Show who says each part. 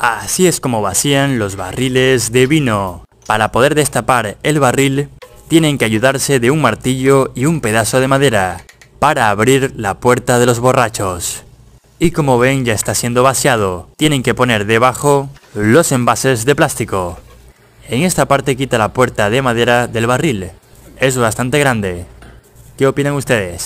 Speaker 1: Así es como vacían los barriles de vino. Para poder destapar el barril, tienen que ayudarse de un martillo y un pedazo de madera para abrir la puerta de los borrachos. Y como ven ya está siendo vaciado, tienen que poner debajo los envases de plástico. En esta parte quita la puerta de madera del barril. Es bastante grande. ¿Qué opinan ustedes?